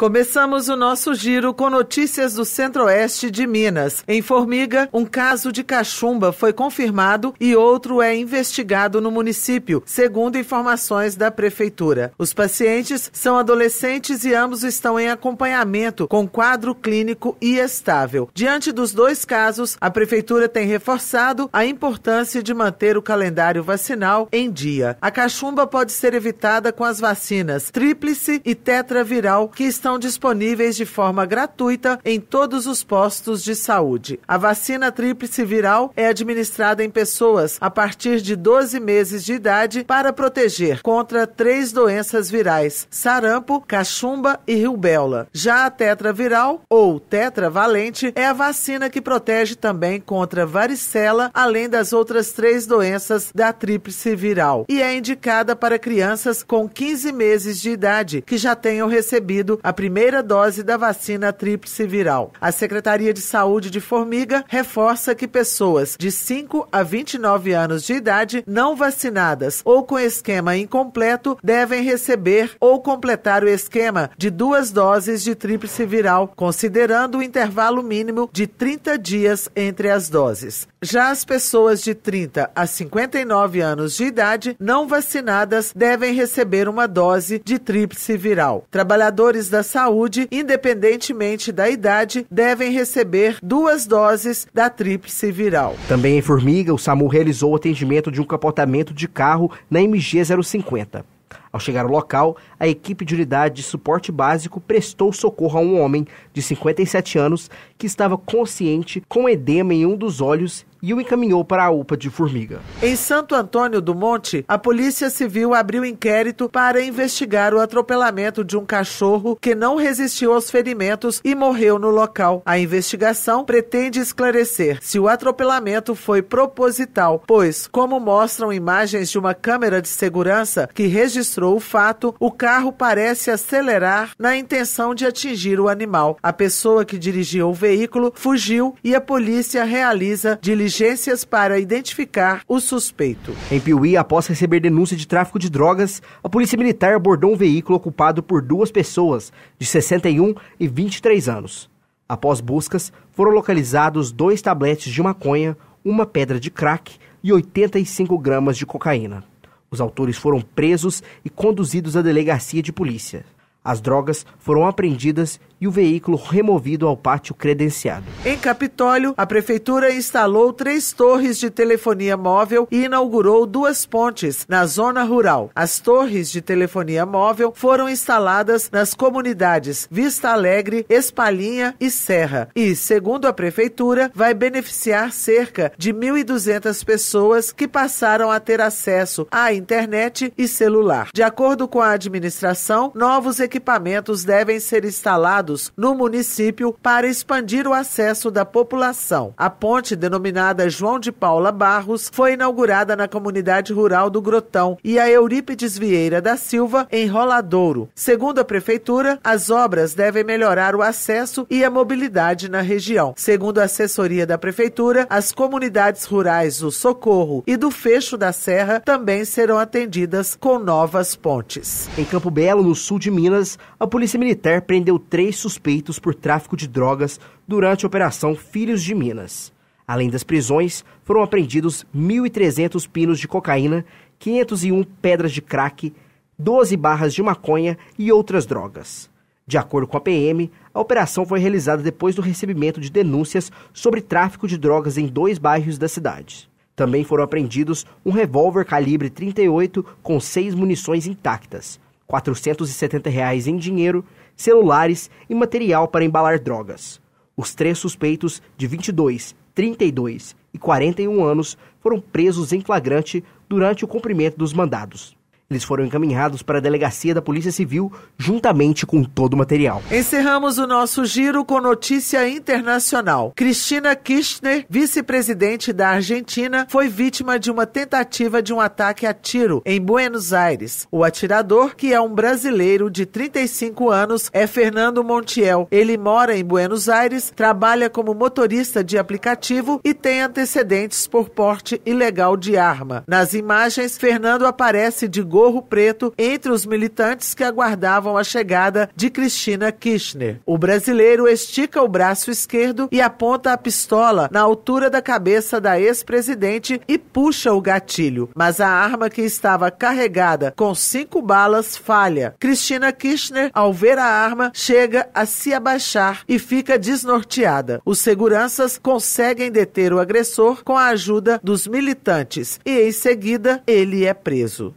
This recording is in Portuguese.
Começamos o nosso giro com notícias do centro-oeste de Minas. Em Formiga, um caso de cachumba foi confirmado e outro é investigado no município, segundo informações da prefeitura. Os pacientes são adolescentes e ambos estão em acompanhamento com quadro clínico e estável. Diante dos dois casos, a prefeitura tem reforçado a importância de manter o calendário vacinal em dia. A cachumba pode ser evitada com as vacinas tríplice e tetraviral que estão estão disponíveis de forma gratuita em todos os postos de saúde. A vacina tríplice viral é administrada em pessoas a partir de 12 meses de idade para proteger contra três doenças virais: sarampo, cachumba e rubéola. Já a tetraviral ou tetravalente é a vacina que protege também contra varicela, além das outras três doenças da tríplice viral, e é indicada para crianças com 15 meses de idade que já tenham recebido a primeira dose da vacina tríplice viral. A Secretaria de Saúde de Formiga reforça que pessoas de 5 a 29 anos de idade não vacinadas ou com esquema incompleto devem receber ou completar o esquema de duas doses de tríplice viral, considerando o intervalo mínimo de 30 dias entre as doses. Já as pessoas de 30 a 59 anos de idade não vacinadas devem receber uma dose de tríplice viral. Trabalhadores da da saúde, independentemente da idade, devem receber duas doses da tríplice viral. Também em Formiga, o SAMU realizou o atendimento de um capotamento de carro na MG 050. Ao chegar ao local, a equipe de unidade de suporte básico prestou socorro a um homem de 57 anos que estava consciente com edema em um dos olhos e o encaminhou para a UPA de Formiga. Em Santo Antônio do Monte, a Polícia Civil abriu inquérito para investigar o atropelamento de um cachorro que não resistiu aos ferimentos e morreu no local. A investigação pretende esclarecer se o atropelamento foi proposital, pois, como mostram imagens de uma câmera de segurança que registrou o fato, o carro parece acelerar na intenção de atingir o animal. A pessoa que dirigiu o veículo fugiu e a polícia realiza diligências diligências para identificar o suspeito. Em Piuí, após receber denúncia de tráfico de drogas, a Polícia Militar abordou um veículo ocupado por duas pessoas, de 61 e 23 anos. Após buscas, foram localizados dois tabletes de maconha, uma pedra de crack e 85 gramas de cocaína. Os autores foram presos e conduzidos à delegacia de polícia. As drogas foram apreendidas e o veículo removido ao pátio credenciado. Em Capitólio, a prefeitura instalou três torres de telefonia móvel e inaugurou duas pontes na zona rural. As torres de telefonia móvel foram instaladas nas comunidades Vista Alegre, Espalhinha e Serra e, segundo a prefeitura, vai beneficiar cerca de 1.200 pessoas que passaram a ter acesso à internet e celular. De acordo com a administração, novos equipamentos equipamentos devem ser instalados no município para expandir o acesso da população. A ponte, denominada João de Paula Barros, foi inaugurada na comunidade rural do Grotão e a Eurípides Vieira da Silva, em Roladouro. Segundo a prefeitura, as obras devem melhorar o acesso e a mobilidade na região. Segundo a assessoria da prefeitura, as comunidades rurais do Socorro e do Fecho da Serra também serão atendidas com novas pontes. Em Campo Belo, no sul de Minas, a Polícia Militar prendeu três suspeitos por tráfico de drogas durante a Operação Filhos de Minas. Além das prisões, foram apreendidos 1.300 pinos de cocaína, 501 pedras de crack, 12 barras de maconha e outras drogas. De acordo com a PM, a operação foi realizada depois do recebimento de denúncias sobre tráfico de drogas em dois bairros da cidade. Também foram apreendidos um revólver calibre 38 com seis munições intactas, 470 reais em dinheiro, celulares e material para embalar drogas. Os três suspeitos, de 22, 32 e 41 anos, foram presos em flagrante durante o cumprimento dos mandados. Eles foram encaminhados para a delegacia da Polícia Civil juntamente com todo o material. Encerramos o nosso giro com notícia internacional. Cristina Kirchner, vice-presidente da Argentina, foi vítima de uma tentativa de um ataque a tiro em Buenos Aires. O atirador, que é um brasileiro de 35 anos, é Fernando Montiel. Ele mora em Buenos Aires, trabalha como motorista de aplicativo e tem antecedentes por porte ilegal de arma. Nas imagens, Fernando aparece de Morro Preto entre os militantes que aguardavam a chegada de Cristina Kirchner. O brasileiro estica o braço esquerdo e aponta a pistola na altura da cabeça da ex-presidente e puxa o gatilho, mas a arma que estava carregada com cinco balas falha. Cristina Kirchner, ao ver a arma, chega a se abaixar e fica desnorteada. Os seguranças conseguem deter o agressor com a ajuda dos militantes e, em seguida, ele é preso.